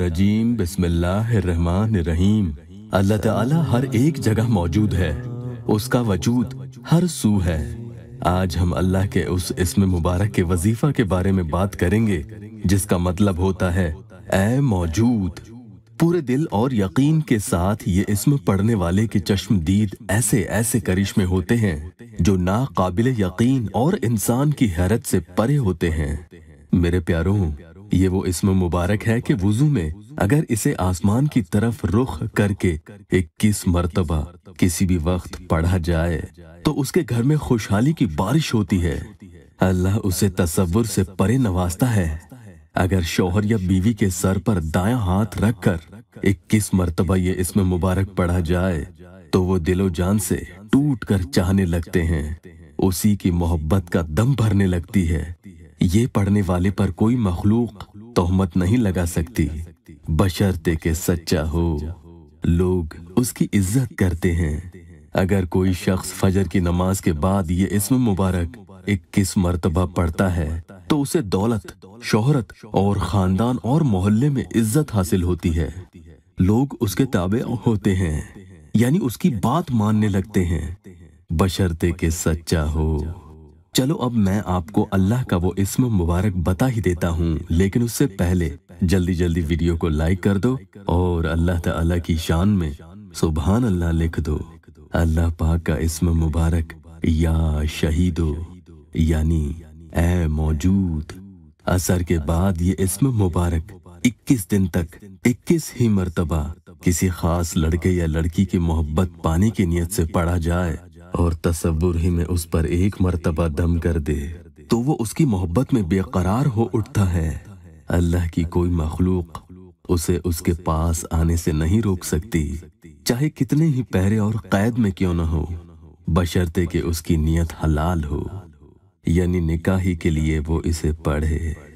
रजीम बिस्मिल्लाहिर्रहमानिर्रहीम अल्लाह ताला एक जगह मौजूद है उसका वजूद हर सू है आज हम अल्लाह के उस इसम मुबारक के वजीफा के बारे में बात करेंगे जिसका मतलब होता है ए मौजूद पूरे दिल और यकीन के साथ ये इसम पढ़ने वाले के चश्मदीद ऐसे ऐसे करिश्मे होते हैं जो नाकबिल यकीन और इंसान की हैरत से परे होते हैं मेरे प्यारों ये वो इसमें मुबारक है कि वजू में अगर इसे आसमान की तरफ रुख करके इक्कीस मरतबा किसी भी वक्त पढ़ा जाए तो उसके घर में खुशहाली की बारिश होती है अल्लाह उसे तस्वुर से परे नवाजता है अगर शोहर या बीवी के सर पर दाया हाथ रखकर इक्कीस मरतबा ये इसमें मुबारक पढ़ा जाए तो वो दिलो जान से टूट कर चाहने लगते हैं उसी की मोहब्बत का दम भरने लगती है ये पढ़ने वाले पर कोई मखलूक तोहमत नहीं लगा सकती बशर्ते के सच्चा हो लोग उसकी इज्जत करते हैं अगर कोई शख्स फजर की नमाज के बाद ये इसम मुबारक इक्कीस मरतबा पढ़ता है तो उसे दौलत शोहरत और खानदान और मोहल्ले में इज्जत हासिल होती है लोग उसके ताबे होते हैं यानी उसकी बात मानने लगते हैं बशर्ते के सच्चा हो चलो अब मैं आपको अल्लाह का वो इसम मुबारक बता ही देता हूँ लेकिन उससे पहले जल्दी जल्दी वीडियो को लाइक कर दो और अल्लाह ताला की शान में सुबहान अल्लाह लिख दो अल्लाह पाक का इसम मुबारक या शहीदो यानी ए मौजूद असर के बाद ये इसम मुबारक 21 दिन तक 21 ही मरतबा किसी खास लड़के या लड़की की मोहब्बत पाने की नीयत से पढ़ा जाए और तस्वुर ही में उस पर एक मरतबा दम कर दे तो वो उसकी मोहब्बत में बेकरार हो उठता है अल्लाह की कोई मखलूक उसे उसके पास आने से नहीं रोक सकती चाहे कितने ही पहरे और कैद में क्यों ना हो बशर्ते कि उसकी नीयत हलाल हो यानी निकाही के लिए वो इसे पढ़े